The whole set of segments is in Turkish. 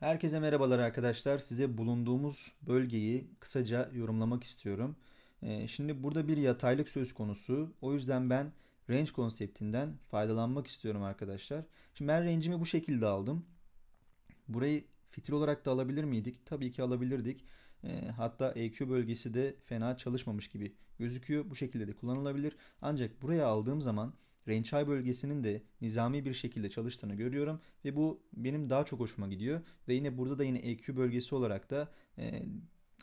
Herkese merhabalar arkadaşlar. Size bulunduğumuz bölgeyi kısaca yorumlamak istiyorum. Ee, şimdi burada bir yataylık söz konusu. O yüzden ben range konseptinden faydalanmak istiyorum arkadaşlar. Şimdi ben range'imi bu şekilde aldım. Burayı fitil olarak da alabilir miydik? Tabii ki alabilirdik. Ee, hatta EQ bölgesi de fena çalışmamış gibi gözüküyor. Bu şekilde de kullanılabilir. Ancak buraya aldığım zaman Rençay bölgesinin de nizami bir şekilde çalıştığını görüyorum ve bu benim daha çok hoşuma gidiyor. Ve yine burada da yine EQ bölgesi olarak da e,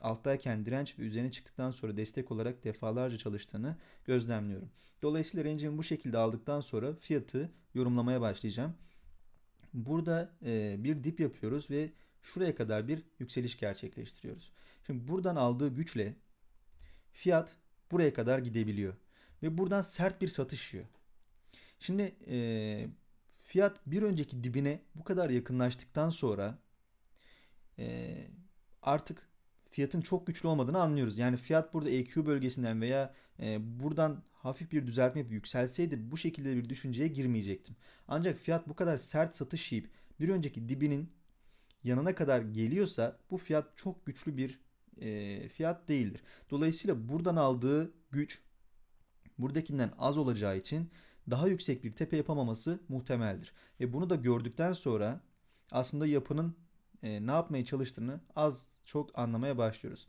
alttayken direnç ve üzerine çıktıktan sonra destek olarak defalarca çalıştığını gözlemliyorum. Dolayısıyla range'imi bu şekilde aldıktan sonra fiyatı yorumlamaya başlayacağım. Burada e, bir dip yapıyoruz ve şuraya kadar bir yükseliş gerçekleştiriyoruz. Şimdi buradan aldığı güçle fiyat buraya kadar gidebiliyor ve buradan sert bir satış yiyor. Şimdi e, fiyat bir önceki dibine bu kadar yakınlaştıktan sonra e, artık fiyatın çok güçlü olmadığını anlıyoruz. Yani fiyat burada EQ bölgesinden veya e, buradan hafif bir düzeltme yapıp yükselseydi bu şekilde bir düşünceye girmeyecektim. Ancak fiyat bu kadar sert satış yiyip bir önceki dibinin yanına kadar geliyorsa bu fiyat çok güçlü bir e, fiyat değildir. Dolayısıyla buradan aldığı güç buradakinden az olacağı için daha yüksek bir tepe yapamaması muhtemeldir. Ve bunu da gördükten sonra aslında yapının e, ne yapmaya çalıştığını az çok anlamaya başlıyoruz.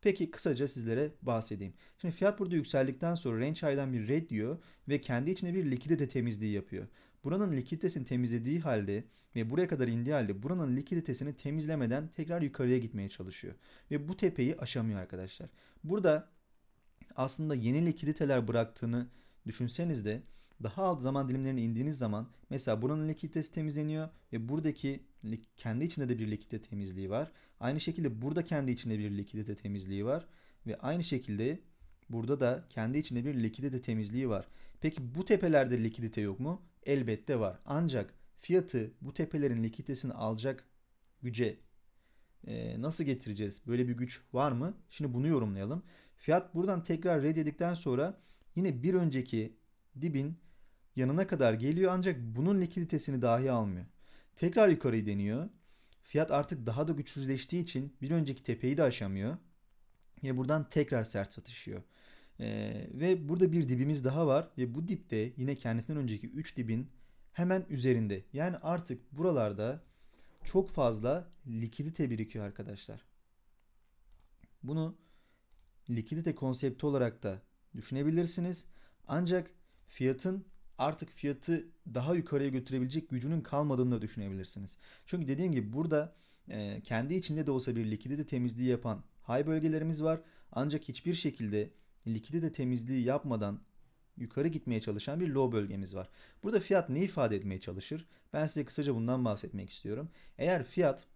Peki kısaca sizlere bahsedeyim. Şimdi fiyat burada yükseldikten sonra range high'dan bir red diyor ve kendi içine bir likidite temizliği yapıyor. Buranın likiditesini temizlediği halde ve buraya kadar indiği halde buranın likiditesini temizlemeden tekrar yukarıya gitmeye çalışıyor. Ve bu tepeyi aşamıyor arkadaşlar. Burada aslında yeni likiditeler bıraktığını düşünseniz de daha alt zaman dilimlerine indiğiniz zaman mesela buranın likiditesi temizleniyor ve buradaki kendi içinde de bir likidite temizliği var. Aynı şekilde burada kendi içinde bir likidite temizliği var ve aynı şekilde burada da kendi içinde bir likidite temizliği var. Peki bu tepelerde likidite yok mu? Elbette var. Ancak fiyatı bu tepelerin likiditesini alacak güce e, nasıl getireceğiz? Böyle bir güç var mı? Şimdi bunu yorumlayalım. Fiyat buradan tekrar red edildikten sonra yine bir önceki dibin yanına kadar geliyor ancak bunun likiditesini dahi almıyor. Tekrar yukarıyı deniyor. Fiyat artık daha da güçsüzleştiği için bir önceki tepeyi de aşamıyor. Ve buradan tekrar sert satışıyor. Ee, ve burada bir dibimiz daha var ve bu dipte yine kendisinden önceki 3 dibin hemen üzerinde. Yani artık buralarda çok fazla likidite birikiyor arkadaşlar. Bunu likidite konsepti olarak da düşünebilirsiniz. Ancak fiyatın artık fiyatı daha yukarıya götürebilecek gücünün kalmadığını da düşünebilirsiniz. Çünkü dediğim gibi burada e, kendi içinde de olsa bir likidite temizliği yapan high bölgelerimiz var. Ancak hiçbir şekilde likidite temizliği yapmadan yukarı gitmeye çalışan bir low bölgemiz var. Burada fiyat ne ifade etmeye çalışır? Ben size kısaca bundan bahsetmek istiyorum. Eğer fiyat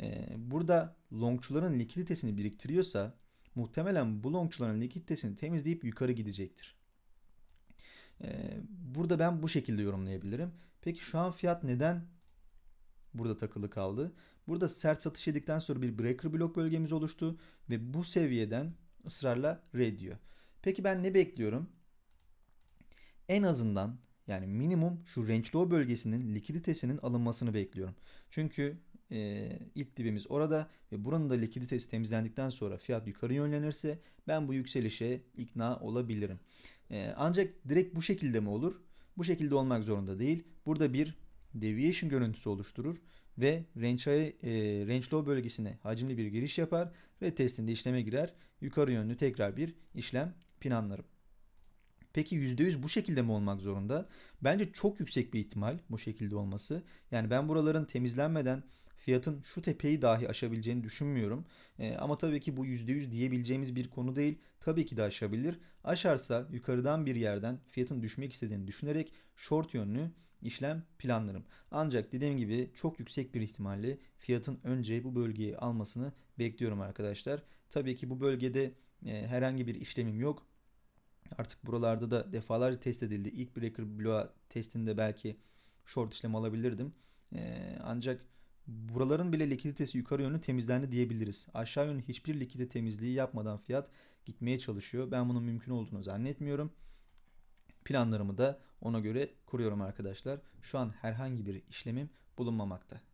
e, burada longçuların likiditesini biriktiriyorsa muhtemelen bu longçuların likiditesini temizleyip yukarı gidecektir. Ee, burada ben bu şekilde yorumlayabilirim. Peki şu an fiyat neden burada takılı kaldı? Burada sert satış yedikten sonra bir breaker blok bölgemiz oluştu ve bu seviyeden ısrarla R diyor. Peki ben ne bekliyorum? En azından yani minimum şu range low bölgesinin likiditesinin alınmasını bekliyorum. Çünkü e, ilk dibimiz orada ve buranın da likiditesi temizlendikten sonra fiyat yukarı yönlenirse ben bu yükselişe ikna olabilirim. Ee, ancak direkt bu şekilde mi olur? Bu şekilde olmak zorunda değil. Burada bir deviation görüntüsü oluşturur ve range, e, range low bölgesine hacimli bir giriş yapar. Red testinde işleme girer. Yukarı yönlü tekrar bir işlem planlarım. Peki %100 bu şekilde mi olmak zorunda? Bence çok yüksek bir ihtimal bu şekilde olması. Yani ben buraların temizlenmeden fiyatın şu tepeyi dahi aşabileceğini düşünmüyorum. E, ama tabii ki bu %100 diyebileceğimiz bir konu değil. Tabii ki de aşabilir. Aşarsa yukarıdan bir yerden fiyatın düşmek istediğini düşünerek short yönlü işlem planlarım. Ancak dediğim gibi çok yüksek bir ihtimalle fiyatın önce bu bölgeyi almasını bekliyorum arkadaşlar. Tabii ki bu bölgede e, herhangi bir işlemim yok. Artık buralarda da defalarca test edildi. İlk breaker bloğa testinde belki short işlem alabilirdim. E, ancak Buraların bile likiditesi yukarı yönlü temizlendi diyebiliriz. Aşağı yönlü hiçbir likide temizliği yapmadan fiyat gitmeye çalışıyor. Ben bunun mümkün olduğunu zannetmiyorum. Planlarımı da ona göre kuruyorum arkadaşlar. Şu an herhangi bir işlemim bulunmamakta.